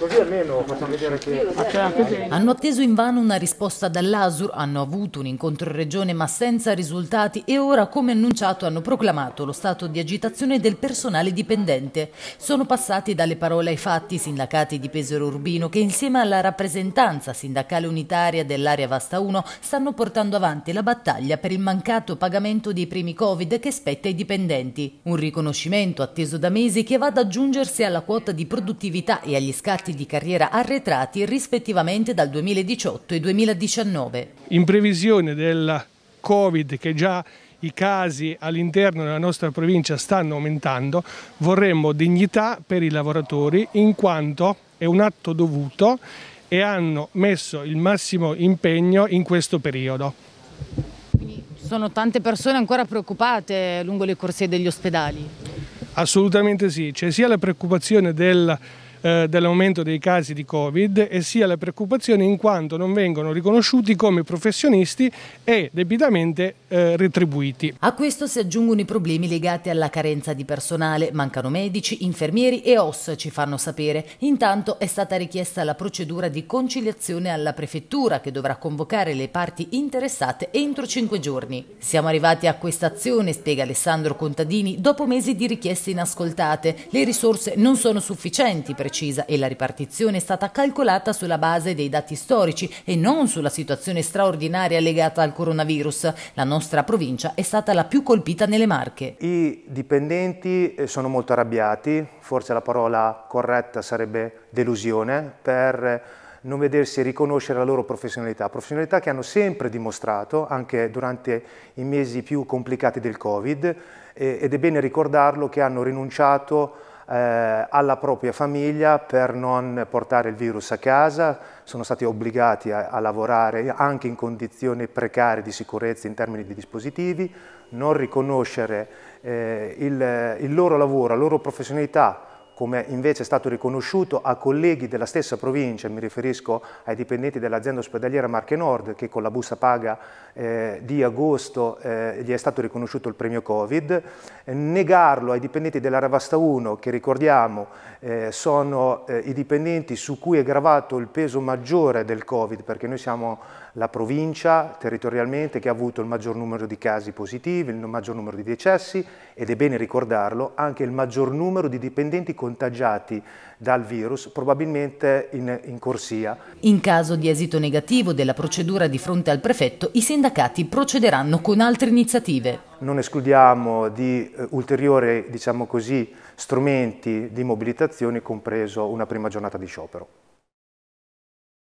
Così almeno facciamo vedere che... Ah, hanno atteso invano una risposta dall'ASUR, hanno avuto un incontro in regione ma senza risultati e ora, come annunciato, hanno proclamato lo stato di agitazione del personale dipendente. Sono passati dalle parole ai fatti i sindacati di Pesero Urbino che insieme alla rappresentanza sindacale unitaria dell'area Vasta 1 stanno portando avanti la battaglia per il mancato pagamento dei primi Covid che spetta ai dipendenti. Un riconoscimento atteso da mesi che va ad aggiungersi alla quota di produttività e agli scatti risultati di carriera arretrati rispettivamente dal 2018 e 2019. In previsione del Covid che già i casi all'interno della nostra provincia stanno aumentando, vorremmo dignità per i lavoratori in quanto è un atto dovuto e hanno messo il massimo impegno in questo periodo. Sono tante persone ancora preoccupate lungo le corsie degli ospedali? Assolutamente sì, c'è sia la preoccupazione del eh, dell'aumento dei casi di Covid e sia la preoccupazione in quanto non vengono riconosciuti come professionisti e debitamente eh, retribuiti. A questo si aggiungono i problemi legati alla carenza di personale, mancano medici, infermieri e OS ci fanno sapere. Intanto è stata richiesta la procedura di conciliazione alla prefettura che dovrà convocare le parti interessate entro cinque giorni. Siamo arrivati a questa azione, spiega Alessandro Contadini, dopo mesi di richieste inascoltate. Le risorse non sono sufficienti per precisa e la ripartizione è stata calcolata sulla base dei dati storici e non sulla situazione straordinaria legata al coronavirus. La nostra provincia è stata la più colpita nelle Marche. I dipendenti eh, sono molto arrabbiati, forse la parola corretta sarebbe delusione, per eh, non vedersi riconoscere la loro professionalità, professionalità che hanno sempre dimostrato anche durante i mesi più complicati del Covid eh, ed è bene ricordarlo che hanno rinunciato eh, alla propria famiglia per non portare il virus a casa, sono stati obbligati a, a lavorare anche in condizioni precarie di sicurezza in termini di dispositivi, non riconoscere eh, il, il loro lavoro, la loro professionalità come invece è stato riconosciuto a colleghi della stessa provincia, mi riferisco ai dipendenti dell'azienda ospedaliera Marche Nord, che con la busta paga eh, di agosto eh, gli è stato riconosciuto il premio Covid, eh, negarlo ai dipendenti della Ravasta 1, che ricordiamo eh, sono eh, i dipendenti su cui è gravato il peso maggiore del Covid, perché noi siamo la provincia territorialmente che ha avuto il maggior numero di casi positivi, il maggior numero di decessi ed è bene ricordarlo anche il maggior numero di dipendenti contagiati dal virus, probabilmente in, in corsia. In caso di esito negativo della procedura di fronte al prefetto, i sindacati procederanno con altre iniziative non escludiamo di eh, ulteriori diciamo strumenti di mobilitazione, compreso una prima giornata di sciopero.